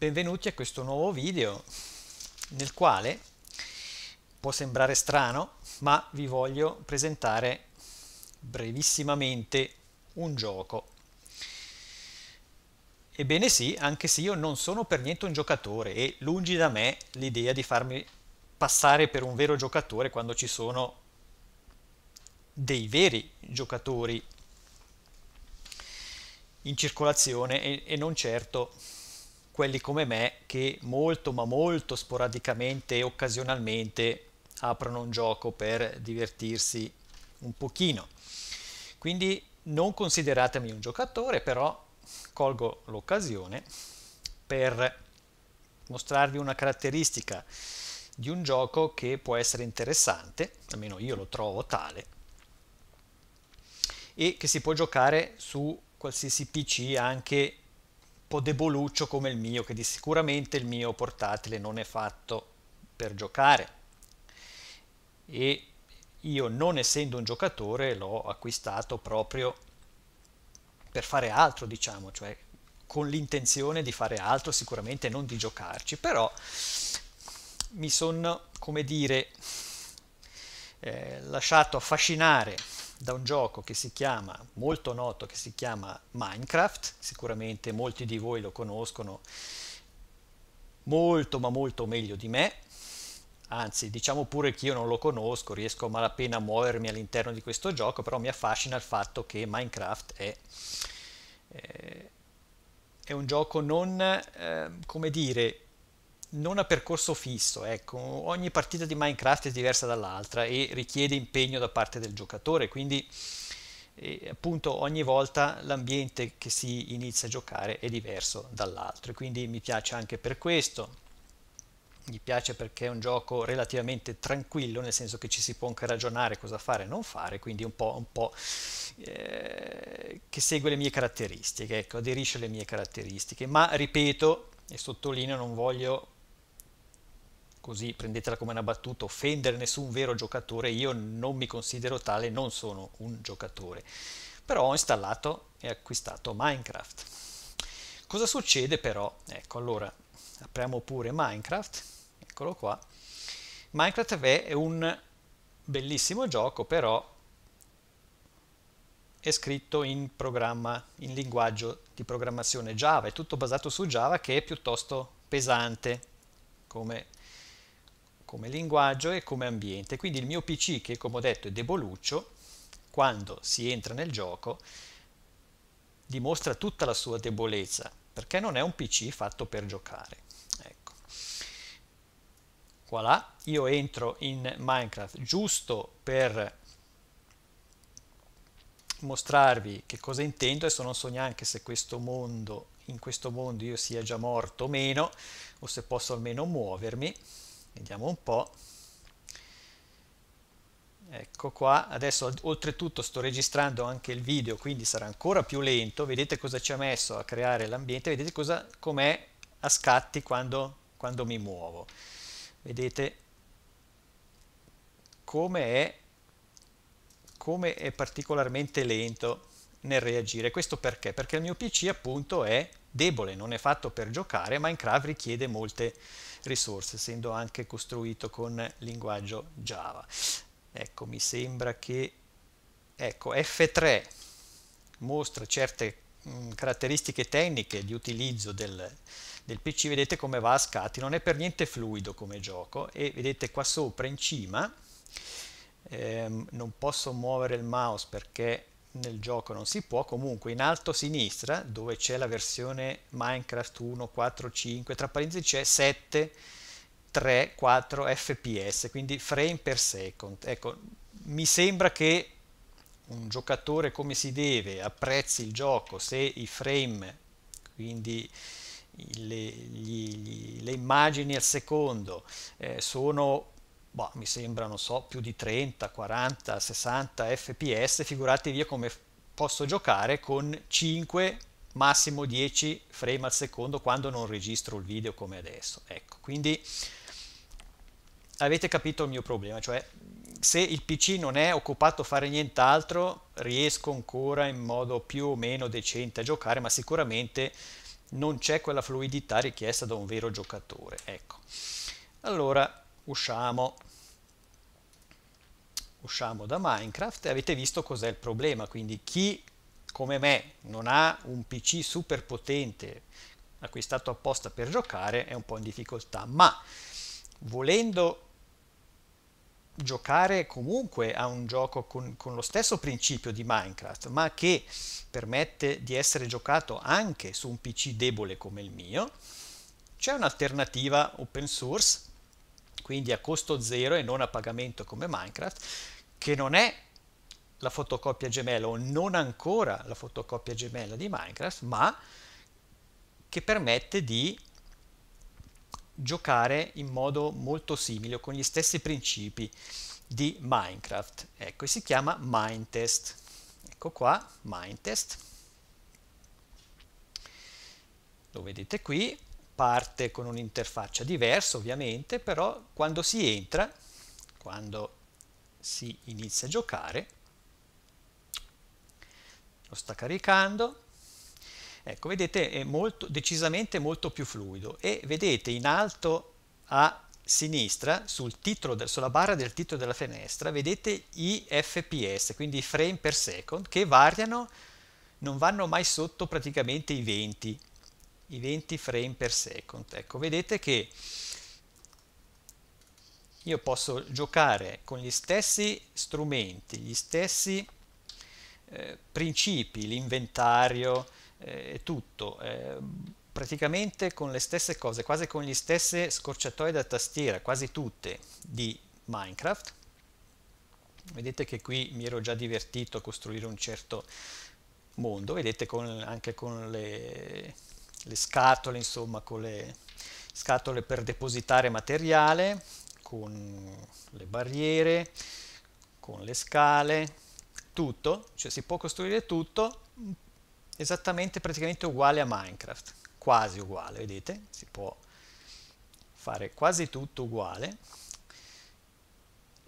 Benvenuti a questo nuovo video nel quale può sembrare strano ma vi voglio presentare brevissimamente un gioco. Ebbene sì, anche se io non sono per niente un giocatore e lungi da me l'idea di farmi passare per un vero giocatore quando ci sono dei veri giocatori in circolazione e, e non certo quelli come me che molto ma molto sporadicamente e occasionalmente aprono un gioco per divertirsi un pochino. Quindi non consideratemi un giocatore, però colgo l'occasione per mostrarvi una caratteristica di un gioco che può essere interessante, almeno io lo trovo tale, e che si può giocare su qualsiasi PC anche po' deboluccio come il mio, che di sicuramente il mio portatile non è fatto per giocare. E io non essendo un giocatore l'ho acquistato proprio per fare altro, diciamo, cioè con l'intenzione di fare altro, sicuramente non di giocarci, però mi sono, come dire, eh, lasciato affascinare da un gioco che si chiama, molto noto, che si chiama Minecraft, sicuramente molti di voi lo conoscono molto ma molto meglio di me, anzi diciamo pure che io non lo conosco, riesco a malapena a muovermi all'interno di questo gioco, però mi affascina il fatto che Minecraft è, eh, è un gioco non, eh, come dire, non a percorso fisso, ecco, ogni partita di Minecraft è diversa dall'altra e richiede impegno da parte del giocatore, quindi eh, appunto ogni volta l'ambiente che si inizia a giocare è diverso dall'altro e quindi mi piace anche per questo. Mi piace perché è un gioco relativamente tranquillo, nel senso che ci si può anche ragionare cosa fare e non fare, quindi un po', un po' eh, che segue le mie caratteristiche, ecco, aderisce alle mie caratteristiche, ma ripeto e sottolineo non voglio così prendetela come una battuta, offendere nessun vero giocatore, io non mi considero tale, non sono un giocatore, però ho installato e acquistato Minecraft. Cosa succede però? Ecco, allora apriamo pure Minecraft, eccolo qua. Minecraft è un bellissimo gioco, però è scritto in programma, in linguaggio di programmazione Java, è tutto basato su Java che è piuttosto pesante come come linguaggio e come ambiente. Quindi il mio PC, che come ho detto è deboluccio, quando si entra nel gioco dimostra tutta la sua debolezza, perché non è un PC fatto per giocare. Ecco. Voilà, io entro in Minecraft giusto per mostrarvi che cosa intendo, adesso non so neanche se questo mondo, in questo mondo io sia già morto o meno, o se posso almeno muovermi. Vediamo un po'. Ecco qua, adesso oltretutto sto registrando anche il video, quindi sarà ancora più lento. Vedete cosa ci ha messo a creare l'ambiente, vedete com'è a scatti quando, quando mi muovo. Vedete come è, come è particolarmente lento nel reagire. Questo perché? Perché il mio PC appunto è debole, non è fatto per giocare, Minecraft richiede molte risorse, essendo anche costruito con linguaggio Java. Ecco, mi sembra che ecco, F3 mostra certe mh, mm, caratteristiche tecniche di utilizzo del, del PC, vedete come va a scatti, non è per niente fluido come gioco e vedete qua sopra in cima ehm, non posso muovere il mouse perché nel gioco non si può, comunque in alto a sinistra dove c'è la versione Minecraft 1, 4, 5, tra parentesi c'è 7, 3, 4 fps, quindi frame per second. Ecco, mi sembra che un giocatore come si deve apprezzi il gioco se i frame, quindi le, gli, gli, le immagini al secondo, eh, sono boh, mi sembra, non so, più di 30, 40, 60 fps, figuratevi come posso giocare con 5, massimo 10 frame al secondo quando non registro il video come adesso. Ecco, quindi avete capito il mio problema, cioè se il PC non è occupato a fare nient'altro, riesco ancora in modo più o meno decente a giocare, ma sicuramente non c'è quella fluidità richiesta da un vero giocatore. Ecco. Allora, usciamo, usciamo da Minecraft e avete visto cos'è il problema, quindi chi come me non ha un PC super potente acquistato apposta per giocare è un po' in difficoltà, ma volendo giocare comunque a un gioco con, con, lo stesso principio di Minecraft, ma che permette di essere giocato anche su un PC debole come il mio, c'è un'alternativa open source quindi a costo zero e non a pagamento come Minecraft, che non è la fotocopia gemella o non ancora la fotocopia gemella di Minecraft, ma che permette di giocare in modo molto simile con gli stessi principi di Minecraft. Ecco, si chiama Mindtest. Ecco qua, Mindtest. Lo vedete qui, parte con un'interfaccia diversa ovviamente, però quando si entra, quando si inizia a giocare, lo sta caricando, ecco vedete è molto, decisamente molto più fluido e vedete in alto a sinistra sul del, sulla barra del titolo della finestra vedete i fps, quindi i frame per second, che variano, non vanno mai sotto praticamente i 20 i 20 frame per second. Ecco, vedete che io posso giocare con gli stessi strumenti, gli stessi eh, principi, l'inventario eh, e eh, tutto, eh, praticamente con le stesse cose, quasi con gli stesse scorciatoie da tastiera, quasi tutte di Minecraft. Vedete che qui mi ero già divertito a costruire un certo mondo, vedete con, anche con le le scatole, insomma, con le scatole per depositare materiale, con le barriere, con le scale, tutto, cioè si può costruire tutto esattamente praticamente uguale a Minecraft, quasi uguale, vedete? Si può fare quasi tutto uguale.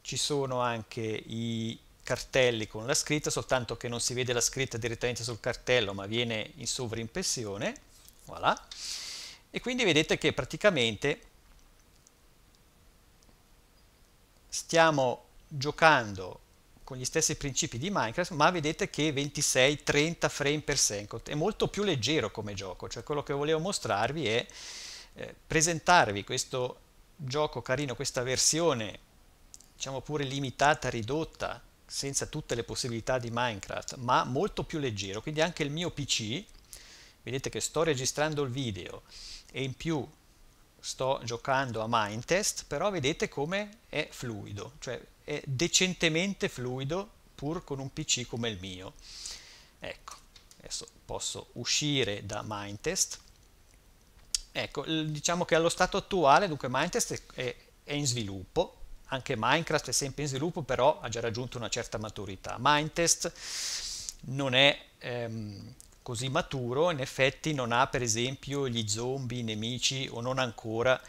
Ci sono anche i cartelli con la scritta, soltanto che non si vede la scritta direttamente sul cartello, ma viene in sovrimpressione voilà. e quindi vedete che praticamente stiamo giocando con gli stessi principi di Minecraft, ma vedete che 26-30 frame per second, è molto più leggero come gioco, cioè quello che volevo mostrarvi è eh, presentarvi questo gioco carino, questa versione, diciamo pure limitata, ridotta, senza tutte le possibilità di Minecraft, ma molto più leggero, quindi anche il mio PC vedete che sto registrando il video e in più sto giocando a Mindtest, però vedete come è fluido, cioè è decentemente fluido pur con un PC come il mio. Ecco, adesso posso uscire da Mindtest. Ecco, diciamo che allo stato attuale, dunque Mindtest è, è in sviluppo, anche Minecraft è sempre in sviluppo, però ha già raggiunto una certa maturità. Mindtest non è ehm, così maturo in effetti non ha per esempio gli zombie, i nemici o non ancora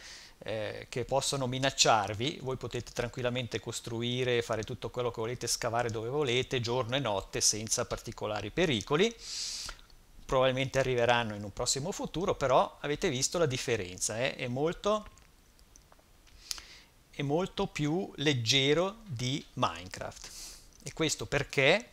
eh, che possono minacciarvi, voi potete tranquillamente costruire, fare tutto quello che volete, scavare dove volete, giorno e notte senza particolari pericoli. Probabilmente arriveranno in un prossimo futuro, però avete visto la differenza, eh? è, molto, è molto più leggero di Minecraft. E questo perché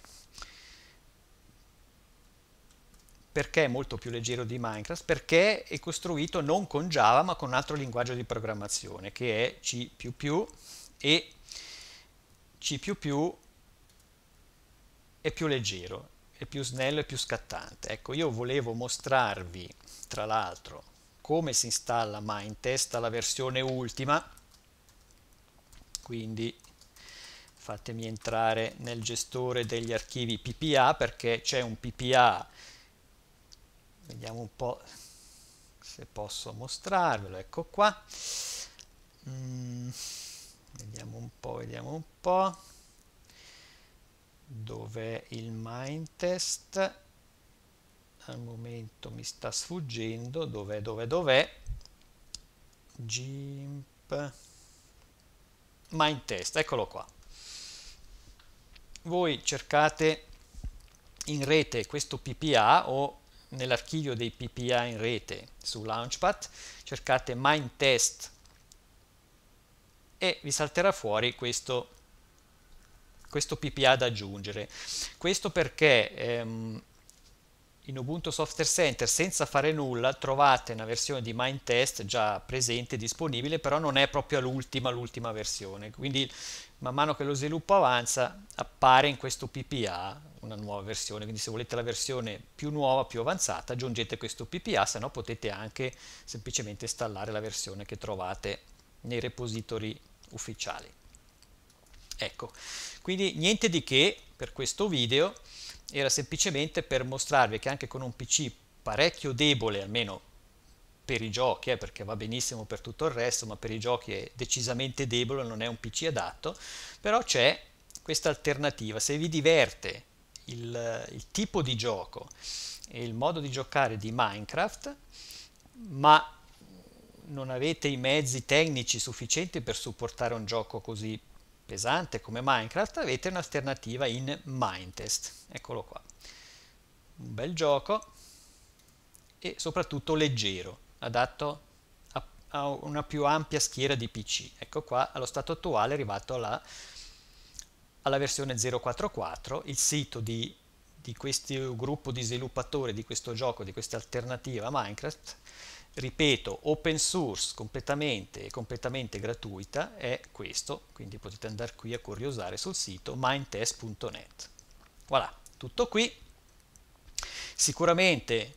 perché è molto più leggero di Minecraft, perché è costruito non con Java ma con un altro linguaggio di programmazione che è C++ e C++ è più leggero, è più snello e più scattante. Ecco, io volevo mostrarvi tra l'altro come si installa Mindtest alla versione ultima, quindi fatemi entrare nel gestore degli archivi PPA perché c'è un PPA vediamo un po' se posso mostrarvelo, ecco qua, mm, vediamo un po', vediamo un po', dov'è il mind test, al momento mi sta sfuggendo, dov'è, dov'è, dov'è, GIMP, mind test, eccolo qua. Voi cercate in rete questo PPA o nell'archivio dei PPA in rete su Launchpad, cercate MindTest e vi salterà fuori questo, questo PPA da aggiungere. Questo perché ehm, in Ubuntu Software Center senza fare nulla trovate una versione di MindTest già presente disponibile, però non è proprio l'ultima, l'ultima versione. Quindi man mano che lo sviluppo avanza appare in questo PPA una nuova versione, quindi se volete la versione più nuova, più avanzata, aggiungete questo PPA, se no potete anche semplicemente installare la versione che trovate nei repository ufficiali. Ecco, quindi niente di che per questo video, era semplicemente per mostrarvi che anche con un PC parecchio debole, almeno per i giochi, eh, perché va benissimo per tutto il resto, ma per i giochi è decisamente debole, non è un PC adatto, però c'è questa alternativa, se vi diverte il, il tipo di gioco e il modo di giocare di Minecraft, ma non avete i mezzi tecnici sufficienti per supportare un gioco così pesante come Minecraft, avete un'alternativa in Mindtest. Eccolo qua. Un bel gioco e soprattutto leggero, adatto a, a una più ampia schiera di PC. Ecco qua, allo stato attuale è arrivato la alla versione 044, il sito di, di questo gruppo di sviluppatori di questo gioco, di questa alternativa a Minecraft, ripeto, open source completamente e completamente gratuita è questo, quindi potete andare qui a curiosare sul sito mindtest.net. Voilà, tutto qui. Sicuramente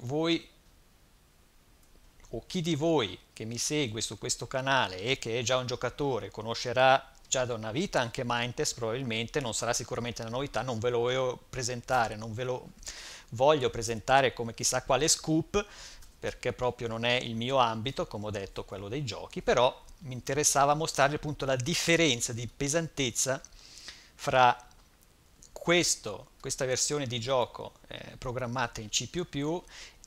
voi o chi di voi che mi segue su questo canale e che è già un giocatore conoscerà già da una vita, anche Mindtest probabilmente non sarà sicuramente una novità, non ve lo voglio presentare, non ve lo voglio presentare come chissà quale scoop, perché proprio non è il mio ambito, come ho detto, quello dei giochi, però mi interessava mostrarvi appunto la differenza di pesantezza fra questo, questa versione di gioco eh, programmata in C++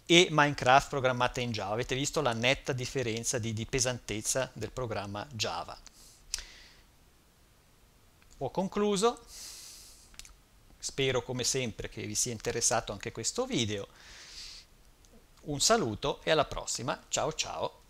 e Minecraft programmata in Java. Avete visto la netta differenza di, di pesantezza del programma Java. Ho concluso, spero come sempre che vi sia interessato anche questo video, un saluto e alla prossima, ciao ciao!